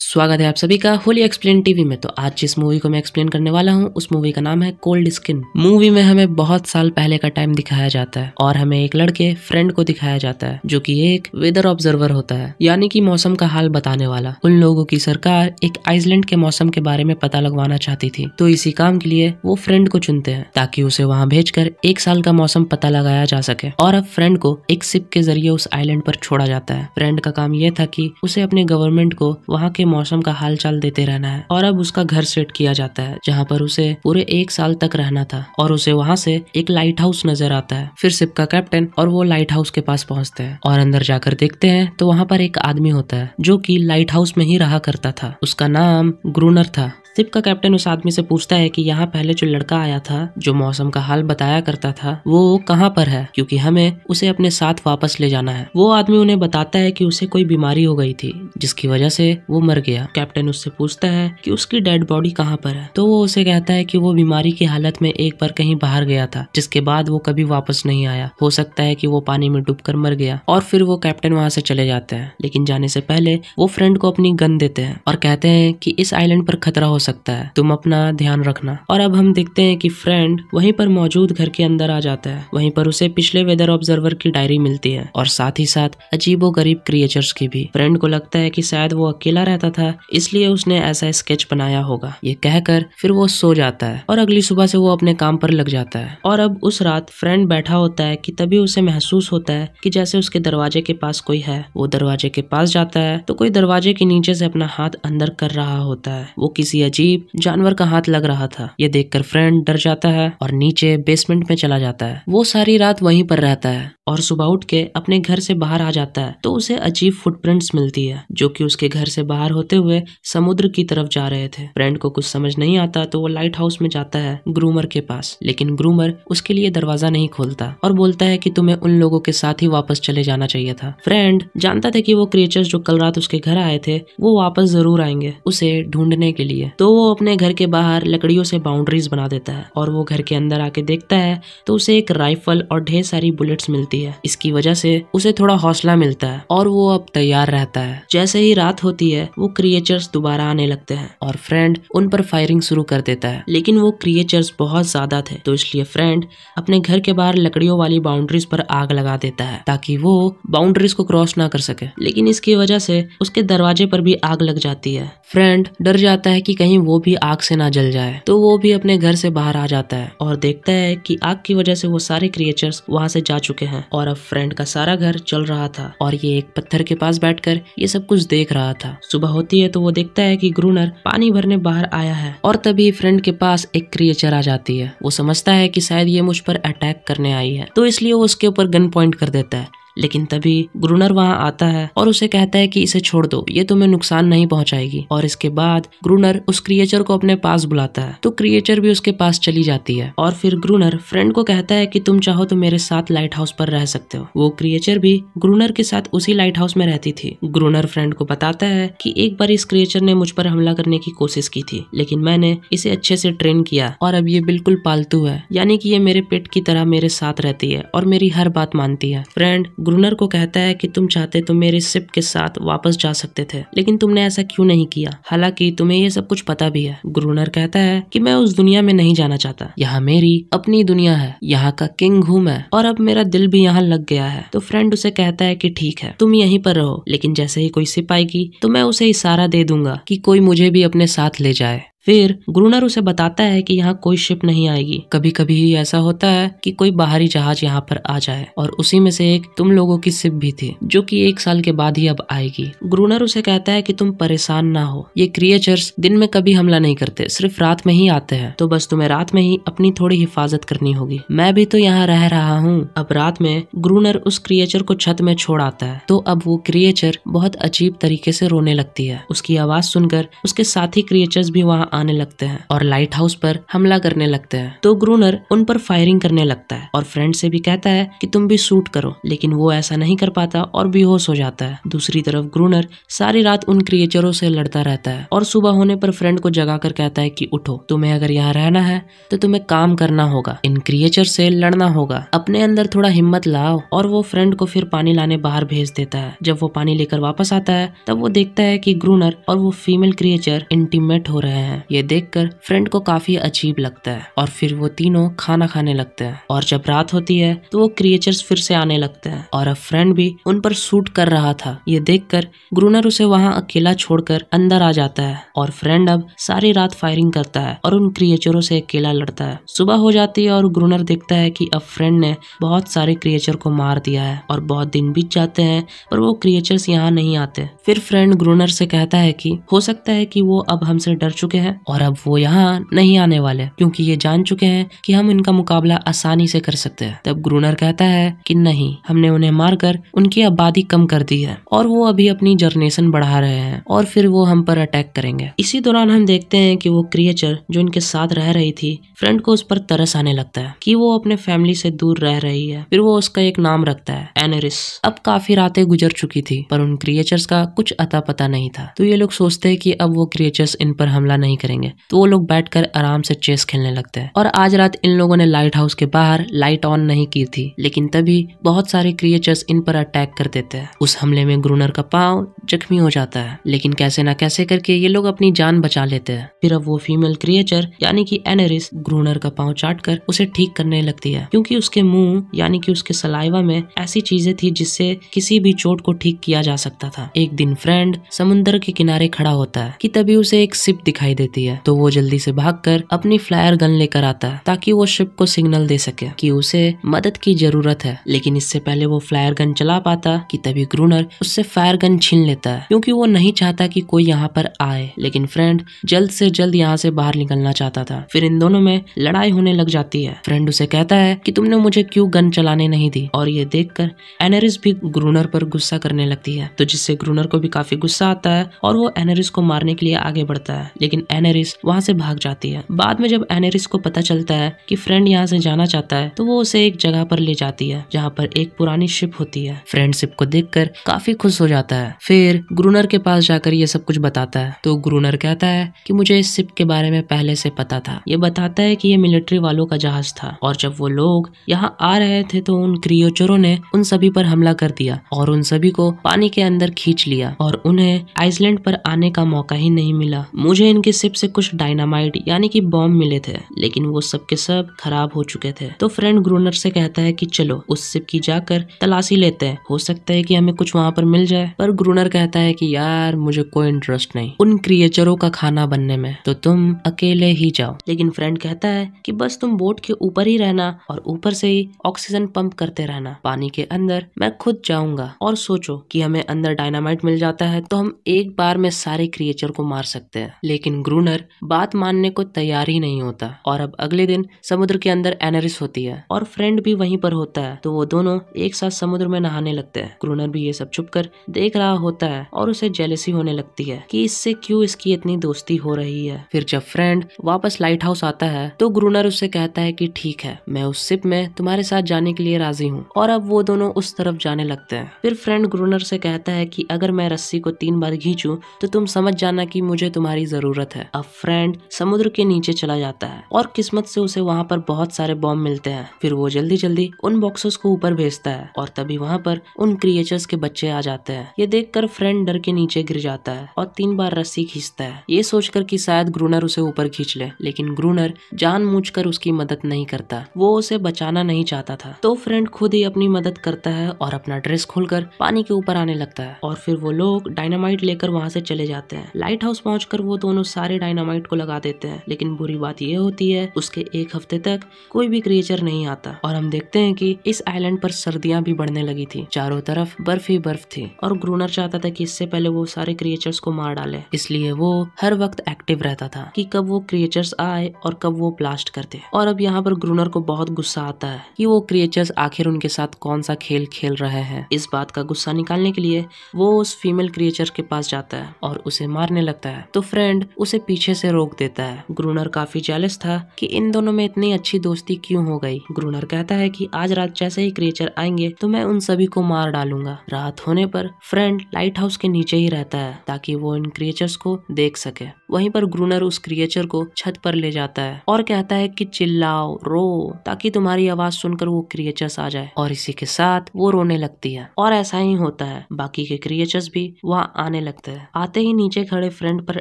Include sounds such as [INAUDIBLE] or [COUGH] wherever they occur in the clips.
स्वागत है आप सभी का होली एक्सप्लेन टीवी में तो आज जिस मूवी को मैं एक्सप्लेन करने वाला हूँ उस मूवी का नाम है कोल्ड स्किन मूवी में हमें बहुत साल पहले का टाइम दिखाया जाता है और हमें एक लड़के फ्रेंड को दिखाया जाता है जो कि एक वेदर ऑब्जर्वर होता है यानी कि मौसम का हाल बताने वाला उन लोगों की सरकार एक आइसलैंड के मौसम के बारे में पता लगवाना चाहती थी तो इसी काम के लिए वो फ्रेंड को चुनते हैं ताकि उसे वहाँ भेज एक साल का मौसम पता लगाया जा सके और अब फ्रेंड को एक सिप के जरिए उस आईलैंड पर छोड़ा जाता है फ्रेंड का काम यह था की उसे अपने गवर्नमेंट को वहाँ के के मौसम का हाल चाल देते रहना है और अब उसका घर सेट किया जाता है जहाँ पर उसे पूरे एक साल तक रहना था और उसे वहाँ से एक लाइट हाउस नजर आता है फिर सिप का कैप्टन और वो लाइट हाउस के पास पहुँचते हैं और अंदर जाकर देखते हैं तो वहाँ पर एक आदमी होता है जो की लाइट हाउस में ही रहा करता था उसका नाम ग्रूनर था सिप का कैप्टन उस आदमी से पूछता है कि यहाँ पहले जो लड़का आया था जो मौसम का हाल बताया करता था वो कहाँ पर है क्योंकि हमें उसे अपने साथ वापस ले जाना है वो आदमी उन्हें बताता है कि उसे कोई बीमारी हो गई थी जिसकी वजह से वो मर गया कैप्टन उससे पूछता है कि उसकी डेड बॉडी कहाँ पर है तो वो उसे कहता है कि वो बीमारी की हालत में एक बार कहीं बाहर गया था जिसके बाद वो कभी वापस नहीं आया हो सकता है कि वो पानी में डूबकर मर गया और फिर वो कैप्टन वहां से चले जाते हैं लेकिन जाने से पहले वो फ्रेंड को अपनी गन देते हैं और कहते हैं कि इस आईलैंड पर खतरा हो सकता है तुम अपना ध्यान रखना और अब हम देखते हैं कि फ्रेंड वहीं पर मौजूद घर के अंदर आ जाता है वहीं पर उसे पिछले वेदर ऑब्जर्वर की डायरी मिलती है और साथ ही साथ अजीबो गरीब क्रिएचर्स की भी फ्रेंड को लगता है की शायद वो अकेला रहता था इसलिए उसने ऐसा स्केच बनाया होगा ये कहकर फिर वो सो जाता है और अगली सुबह से वो अपने काम पर लग जाता है और अब उस रात फ्रेंड बैठा होता है की तभी उसे महसूस होता है की जैसे उसके दरवाजे के पास कोई है वो दरवाजे के पास जाता है तो कोई दरवाजे के नीचे से अपना हाथ अंदर कर रहा होता है वो किसी अजीब जानवर का हाथ लग रहा था ये देखकर फ्रेंड डर जाता है और नीचे बेसमेंट में चला जाता है वो सारी रात वहीं पर रहता है और सुबह उठ के अपने घर से बाहर आ जाता है तो उसे अजीब फुटप्रिंट्स मिलती है जो कि उसके घर से बाहर होते हुए समुद्र की तरफ जा रहे थे फ्रेंड को कुछ समझ नहीं आता तो वो लाइट हाउस में जाता है ग्रूमर के पास लेकिन ग्रूमर उसके लिए दरवाजा नहीं खोलता और बोलता है की तुम्हें उन लोगों के साथ ही वापस चले जाना चाहिए था फ्रेंड जानता था की वो क्रिएचर्स जो कल रात उसके घर आए थे वो वापस जरूर आएंगे उसे ढूंढने के लिए तो वो अपने घर के बाहर लकड़ियों से बाउंड्रीज बना देता है और वो घर के अंदर आके देखता है तो उसे एक राइफल और ढेर सारी बुलेट्स मिलती होती है इसकी वजह से उसे थोड़ा हौसला मिलता है और वो अब तैयार रहता है जैसे ही रात होती है वो क्रिएचर्स दोबारा आने लगते हैं और फ्रेंड उन पर फायरिंग शुरू कर देता है लेकिन वो क्रिएचर्स बहुत ज्यादा थे तो इसलिए फ्रेंड अपने घर के बाहर लकड़ियों वाली बाउंड्रीज पर आग लगा देता है ताकि वो बाउंड्रीज को क्रॉस ना कर सके लेकिन इसकी वजह से उसके दरवाजे पर भी आग लग जाती है फ्रेंड डर जाता है कि कहीं वो भी आग से ना जल जाए तो वो भी अपने घर से बाहर आ जाता है और देखता है कि आग की वजह से वो सारे क्रिएचर्स वहां से जा चुके हैं और अब फ्रेंड का सारा घर चल रहा था और ये एक पत्थर के पास बैठकर ये सब कुछ देख रहा था सुबह होती है तो वो देखता है कि ग्रूनर पानी भरने बाहर आया है और तभी फ्रेंड के पास एक क्रिएचर आ जाती है वो समझता है कि शायद ये मुझ पर अटैक करने आई है तो इसलिए वो उसके ऊपर गन पॉइंट कर देता है लेकिन तभी ग्रूनर वहां आता है और उसे कहता है कि इसे छोड़ दो ये तुम्हें नुकसान नहीं पहुंचाएगी और इसके बाद ग्रूनर उस क्रिएचर को अपने पास बुलाता है तो क्रिएचर भी उसके पास चली जाती है और फिर ग्रूनर फ्रेंड को कहता है कि तुम चाहो तो मेरे साथ लाइट हाउस पर रह सकते हो वो क्रिएचर भी ग्रूनर के साथ उसी लाइट हाउस में रहती थी ग्रूनर फ्रेंड को बताता है की एक बार इस क्रिएचर ने मुझ पर हमला करने की कोशिश की थी लेकिन मैंने इसे अच्छे से ट्रेन किया और अब ये बिल्कुल पालतू है यानी कि ये मेरे पेट की तरह मेरे साथ रहती है और मेरी हर बात मानती है फ्रेंड ग्रुनर को कहता है कि तुम चाहते तो मेरे सिप के साथ वापस जा सकते थे लेकिन तुमने ऐसा क्यों नहीं किया हालांकि तुम्हें ये सब कुछ पता भी है ग्रूनर कहता है कि मैं उस दुनिया में नहीं जाना चाहता यहाँ मेरी अपनी दुनिया है यहाँ का किंग हूँ मैं और अब मेरा दिल भी यहाँ लग गया है तो फ्रेंड उसे कहता है की ठीक है तुम यही पर रहो लेकिन जैसे ही कोई सिप आएगी तो मैं उसे इशारा दे दूंगा की कोई मुझे भी अपने साथ ले जाए फिर ग्रूनर उसे बताता है कि यहाँ कोई शिप नहीं आएगी कभी कभी ही ऐसा होता है कि कोई बाहरी जहाज यहाँ पर आ जाए और उसी में से एक तुम लोगों की शिप भी थी जो कि एक साल के बाद ही अब आएगी ग्रूनर उसे कहता है कि तुम परेशान ना हो ये क्रिएचर्स दिन में कभी हमला नहीं करते सिर्फ रात में ही आते हैं तो बस तुम्हें रात में ही अपनी थोड़ी हिफाजत करनी होगी मैं भी तो यहाँ रह रहा हूँ अब रात में ग्रूनर उस क्रिएचर को छत में छोड़ आता है तो अब वो क्रिएचर बहुत अजीब तरीके से रोने लगती है उसकी आवाज सुनकर उसके साथी क्रिएचर्स भी वहाँ आने लगते हैं और लाइट हाउस पर हमला करने लगते हैं तो ग्रूनर उन पर फायरिंग करने लगता है और फ्रेंड से भी कहता है कि तुम भी शूट करो लेकिन वो ऐसा नहीं कर पाता और बेहोश हो जाता है दूसरी तरफ ग्रूनर सारी रात उन क्रिएचरों से लड़ता रहता है और सुबह होने पर फ्रेंड को जगा कर कहता है की उठो तुम्हें अगर यहाँ रहना है तो तुम्हें काम करना होगा इन क्रिएचर से लड़ना होगा अपने अंदर थोड़ा हिम्मत लाओ और वो फ्रेंड को फिर पानी लाने बाहर भेज देता है जब वो पानी लेकर वापस आता है तब वो देखता है कि ग्रूनर और वो फीमेल क्रिएचर इंटीमेट हो रहे हैं ये ये देखकर फ्रेंड को काफी अजीब लगता है और फिर वो तीनों खाना खाने लगते हैं और जब रात होती है तो वो क्रिएचर्स फिर से आने लगते हैं और अब फ्रेंड भी उन पर सूट कर रहा था ये देखकर ग्रूनर उसे वहाँ अकेला छोड़कर अंदर आ जाता है और फ्रेंड अब सारी रात फायरिंग करता है और उन क्रिएचरों से अकेला लड़ता है सुबह हो जाती है और ग्रूनर देखता है कि अब फ्रेंड ने बहुत सारे क्रिएचर को मार दिया है और बहुत दिन बीत जाते हैं पर वो क्रिएचर्स यहाँ नहीं आते फिर फ्रेंड ग्रूनर से कहता है कि हो सकता है कि वो अब हमसे डर चुके हैं और अब वो यहाँ नहीं आने वाले क्योंकि ये जान चुके हैं कि हम इनका मुकाबला आसानी से कर सकते हैं तब ग्रूनर कहता है कि नहीं हमने उन्हें मारकर उनकी आबादी कम कर दी है और वो अभी अपनी जर्नेशन बढ़ा रहे हैं और फिर वो हम पर अटैक करेंगे इसी दौरान हम देखते हैं कि वो क्रिएचर जो इनके साथ रह रही थी फ्रेंड को उस पर तरस आने लगता है कि वो अपने फैमिली से दूर रह रही है फिर वो उसका एक नाम रखता है एनरिस अब काफी रातें गुजर चुकी थी पर उन क्रिएचर्स का कुछ अता पता नहीं था तो ये लोग सोचते हैं कि अब वो क्रिएचर्स इन पर हमला नहीं करेंगे तो वो लोग बैठ आराम से चेस खेलने लगते हैं और आज रात इन लोगों ने लाइट हाउस के बाहर लाइट ऑन नहीं की थी लेकिन तभी बहुत सारे क्रिएचर्स इन पर अटैक कर देते हैं उस हमले में ग्रूनर का पाँव जख्मी हो जाता है लेकिन कैसे ना कैसे करके ये लोग अपनी जान बचा लेते हैं फिर अब वो फीमेल क्रिएचर यानी कि एनरिस ग्रूनर का पाँव चाट कर उसे ठीक करने लगती है क्योंकि उसके मुंह यानी कि उसके सलाइवा में ऐसी चीजें थी जिससे किसी भी चोट को ठीक किया जा सकता था एक दिन फ्रेंड समुन्दर के किनारे खड़ा होता है कि तभी उसे एक सिप दिखाई देती देती है तो वो जल्दी से भागकर अपनी फ्लायर गन लेकर आता है ताकि वो शिप को सिग्नल दे सके कि उसे मदद की जरूरत है लेकिन इससे पहले वो फ्लायर गन चला पाता कि तभी ग्रूनर उससे फायर गन छीन लेता है क्योंकि वो नहीं चाहता कि कोई यहाँ पर आए लेकिन फ्रेंड जल्द से जल्द यहाँ से बाहर निकलना चाहता था फिर इन दोनों में लड़ाई होने लग जाती है फ्रेंड उसे कहता है कि तुमने मुझे क्यों गन चलाने नहीं दी और ये देखकर एनरिस भी ग्रूनर पर गुस्सा करने लगती है तो जिससे ग्रूनर को भी काफी गुस्सा आता है और वो एनरिस को मारने के लिए आगे बढ़ता है लेकिन एनेरिस वहाँ से भाग जाती है बाद में जब एनेरिस को पता चलता है कि फ्रेंड यहाँ से जाना चाहता है तो वो उसे एक जगह पर ले जाती है जहाँ पर एक पुरानी शिप होती है फ्रेंड शिप को देख काफी खुश हो जाता है फिर ग्रूनर के पास जाकर ये सब कुछ बताता है तो ग्रूनर कहता है की मुझे इस शिप के बारे में पहले से पता था ये बताता है की ये मिलिट्री वालों का जहाज था और जब वो लोग यहाँ आ रहे थे तो उन क्रियोचरों ने उन सभी पर हमला कर दिया और उन सभी को पानी के अंदर खींच लिया और उन्हें आइसलैंड पर आने का मौका ही नहीं मिला मुझे इनके शिप से कुछ डायनामाइट यानी कि बॉम्ब मिले थे लेकिन वो सब के सब खराब हो चुके थे तो फ्रेंड ग्रोनर से कहता है कि चलो उस शिप की जाकर तलाशी लेते हैं हो सकता है कि हमें कुछ वहां पर मिल जाए पर ग्रोनर कहता है कि यार मुझे कोई इंटरेस्ट नहीं उन क्रिएचरों का खाना बनने में तो तुम अकेले ही जाओ लेकिन फ्रेंड कहता है कि बस तुम बोट के ऊपर ही रहना और ऊपर से ही ऑक्सीजन पंप करते रहना पानी के अंदर मैं खुद जाऊंगा और सोचो कि हमें अंदर डायनामाइट मिल जाता है तो हम एक बार में सारे क्रिएचर को मार सकते हैं लेकिन क्रूनर बात मानने को तैयार ही नहीं होता और अब अगले दिन समुद्र के अंदर एनरिस होती है और फ्रेंड भी वहीं पर होता है तो वो दोनों एक साथ समुद्र में नहाने लगते हैं क्रूनर भी ये सब छुप कर देख रहा होता है और उसे जेलसी होने लगती है कि इससे क्यों इसकी इतनी दोस्ती हो रही है फिर जब फ्रेंड वापस लाइट हाउस आता है तो ग्रूनर उससे कहता है की ठीक है मैं उस सिप में तुम्हारे साथ जाने के लिए राजी हूँ और अब वो दोनों उस तरफ जाने लगते हैं फिर फ्रेंड ग्रूनर से कहता है कि अगर मैं रस्सी को तीन बार घींचू तो तुम समझ जाना कि मुझे तुम्हारी जरूरत है है अब फ्रेंड समुद्र के नीचे चला जाता है और किस्मत से उसे वहाँ पर बहुत सारे बॉम्ब मिलते हैं फिर वो जल्दी जल्दी उन बॉक्सेस को ऊपर भेजता है और तभी वहाँ पर उन क्रिएचर्स के बच्चे आ जाते हैं ये देख फ्रेंड डर के नीचे गिर जाता है और तीन बार रस्सी खींचता है ये सोचकर की शायद ग्रूनर उसे ऊपर खींच ले लेकिन ग्रूनर जान उसकी मदद नहीं करता वो उसे बचाना नहीं चाहता था तो फ्रेंड खुद ही अपनी मदद करता है और अपना ड्रेस खोलकर पानी के ऊपर आने लगता है और फिर वो लोग डायनामाइट लेकर वहाँ से चले जाते हैं लाइट हाउस पहुँच वो दोनों सारे सारे डायनामाइट को लगा देते हैं लेकिन बुरी बात यह होती है उसके एक हफ्ते तक कोई भी क्रिएचर नहीं आता और हम देखते हैं कि इस आइलैंड पर सर्दियां भी बढ़ने लगी थी चारों तरफ बर्फ ही बर्फ थी और ग्रूनर चाहता था कि इससे पहले वो सारे क्रिएचर्स को मार डाले इसलिए वो हर वक्त एक्टिव रहता था कि कब वो क्रिएचर्स आए और कब वो ब्लास्ट करते और अब यहाँ पर ग्रूनर को बहुत गुस्सा आता है कि वो क्रिएचर्स आखिर उनके साथ कौन सा खेल खेल रहे हैं इस बात का गुस्सा निकालने के लिए वो उस फीमेल क्रिएचर के पास जाता है और उसे मारने लगता है तो फ्रेंड उसे पीछे से रोक देता है ग्रूनर काफी जेलस था कि इन दोनों में इतनी अच्छी दोस्ती क्यों हो गई ग्रूनर कहता है कि आज रात जैसे ही क्रिएचर आएंगे तो मैं उन सभी को मार डालूंगा रात होने पर फ्रेंड लाइट हाउस के नीचे ही रहता है ताकि वो इन क्रिएचर्स को देख सके वहीं पर ग्रूनर उस क्रिएचर को छत पर ले जाता है और कहता है कि चिल्लाओ रो ताकि तुम्हारी आवाज सुनकर वो क्रिएचर्स आ जाए और इसी के साथ वो रोने लगती है और ऐसा ही होता है बाकी के क्रिएचर्स भी वहाँ आने लगते हैं आते ही नीचे खड़े फ्रेंड पर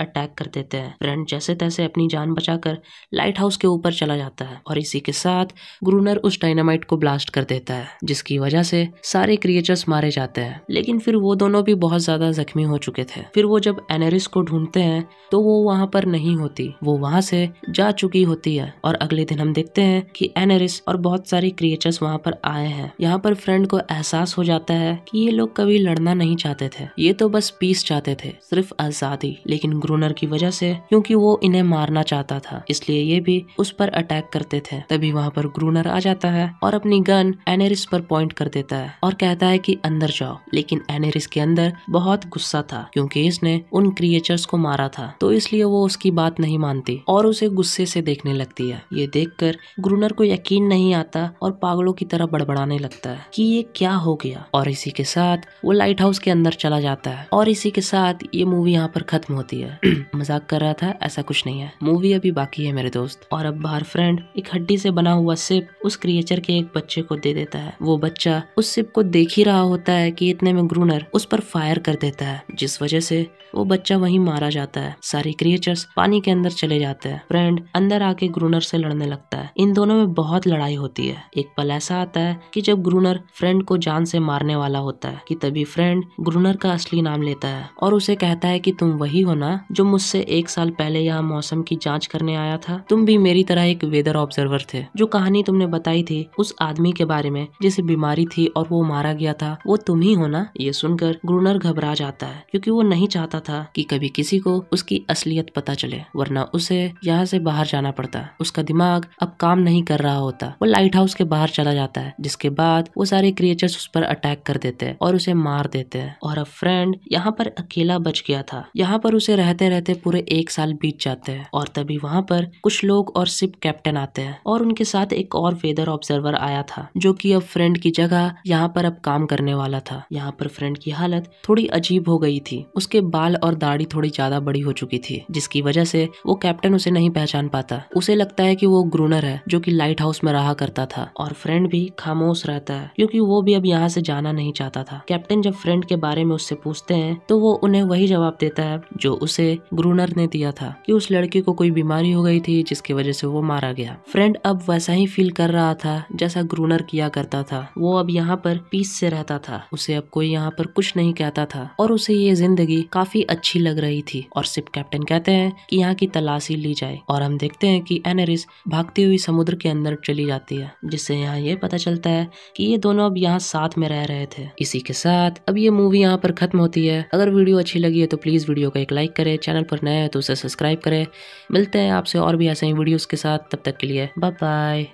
अटैक कर देते हैं है ब्रेंट जैसे तैसे अपनी जान बचाकर लाइट हाउस के ऊपर चला जाता है और इसी के साथ ग्रूनर उस डायनामाइट को ब्लास्ट कर देता है जिसकी वजह से सारे क्रिएचर्स मारे जाते हैं लेकिन फिर वो दोनों भी बहुत ज्यादा जख्मी हो चुके थे फिर वो जब एनेरिस को ढूंढते हैं तो वो वहां पर नहीं होती वो वहां से जा चुकी होती है और अगले दिन हम देखते हैं कि एनेरिस और बहुत सारे क्रिएचर्स वहां पर आए हैं यहाँ पर फ्रेंड को एहसास हो जाता है कि ये लोग कभी लड़ना नहीं चाहते थे ये तो बस पीस चाहते थे सिर्फ आजादी लेकिन ग्रूनर की वजह से क्योंकि वो इन्हें मारना चाहता था इसलिए ये भी उस पर अटैक करते थे तभी वहाँ पर ग्रूनर आ जाता है और अपनी गन एनेरिस पर पॉइंट कर देता है और कहता है की अंदर जाओ लेकिन एनेरिस के अंदर बहुत गुस्सा था क्योंकि इसने उन क्रिएचर्स को मारा था तो इसलिए वो उसकी बात नहीं मानती और उसे गुस्से से देखने लगती है ये देखकर ग्रूनर को यकीन नहीं आता और पागलों की तरह बड़बड़ाने लगता है कि ये क्या हो गया और इसी के साथ वो लाइट हाउस के अंदर चला जाता है और इसी के साथ ये मूवी यहाँ पर खत्म होती है [CLEARS THROAT] मजाक कर रहा था ऐसा कुछ नहीं है मूवी अभी बाकी है मेरे दोस्त और अब बाहर फ्रेंड एक हड्डी से बना हुआ सिप उस क्रिएचर के एक बच्चे को दे देता है वो बच्चा उस सिप को देख ही रहा होता है कि इतने में ग्रूनर उस पर फायर कर देता है जिस वजह से वो बच्चा वहीं मारा जाता है सारे क्रिएचर्स पानी के अंदर चले जाते हैं फ्रेंड अंदर आके ग्रूनर से लड़ने लगता है इन दोनों में बहुत लड़ाई होती है एक पल ऐसा आता है कि जब ग्रूनर फ्रेंड को जान से मारने वाला होता है कि तभी फ्रेंड ग्रूनर का असली नाम लेता है और उसे कहता है कि तुम वही हो ना जो मुझसे एक एक साल पहले यहाँ मौसम की जांच करने आया था तुम भी मेरी तरह एक वेदर ऑब्जर्वर थे जो कहानी तुमने बताई थी उस आदमी के बारे में जिसे बीमारी थी और वो मारा गया था वो तुम ही हो ना ये सुनकर ग्रूनर घबरा जाता है क्योंकि वो नहीं चाहता था कि कभी किसी को उसकी असलियत पता चले वरना उसे यहाँ से बाहर जाना पड़ता उसका दिमाग अब काम नहीं कर रहा होता वो लाइट हाउस के बाहर चला जाता है जिसके बाद वो सारे क्रिएचर्स उस पर अटैक कर देते हैं और उसे मार देते हैं और अब फ्रेंड यहाँ पर अकेला बच गया था यहाँ पर उसे रहते रहते पूरे एक साल बीत जाते हैं और तभी वहाँ पर कुछ लोग और सिप कैप्टन आते हैं और उनके साथ एक और वेदर ऑब्जर्वर आया था जो कि अब फ्रेंड की जगह यहाँ पर अब काम करने वाला था यहाँ पर फ्रेंड की हालत थोड़ी अजीब हो गई थी उसके बाल और दाढ़ी थोड़ी ज्यादा बड़ी हो चुकी थी जिसकी वजह से वो कैप्टन उसे नहीं पहचान पाता उसे लगता है की वो ग्रूनर है जो की लाइट हाउस में रहा करता था और फ्रेंड भी खामोश रहता है क्यूँकी वो भी अब यहाँ से जाना नहीं चाहता था कैप्टन जब फ्रेंड के बारे में उससे पूछते हैं तो वो उन्हें वही जवाब देता है जो उसे ग्रूनर ने ने दिया था कि उस लड़के को कोई बीमारी हो गई थी जिसकी वजह से वो मारा गया फ्रेंड अब वैसा ही फील कर रहा था जैसा ग्रूनर किया करता था वो अब यहाँ पर पीस से रहता था उसे अब कोई यहाँ पर कुछ नहीं कहता था और उसे ये जिंदगी काफी अच्छी लग रही थी और सिप कैप्टन कहते हैं की यहाँ की तलाशी ली जाए और हम देखते हैं की एनरिस भागती हुई समुद्र के अंदर चली जाती है जिससे यहाँ ये पता चलता है की ये दोनों अब यहाँ साथ में रह रहे थे इसी के साथ अब ये मूवी यहाँ पर खत्म होती है अगर वीडियो अच्छी लगी है तो प्लीज वीडियो को एक लाइक करे चैनल पर नए तो उसे सब्सक्राइब करें मिलते हैं आपसे और भी ऐसे ही वीडियोज़ के साथ तब तक के लिए बाय बाय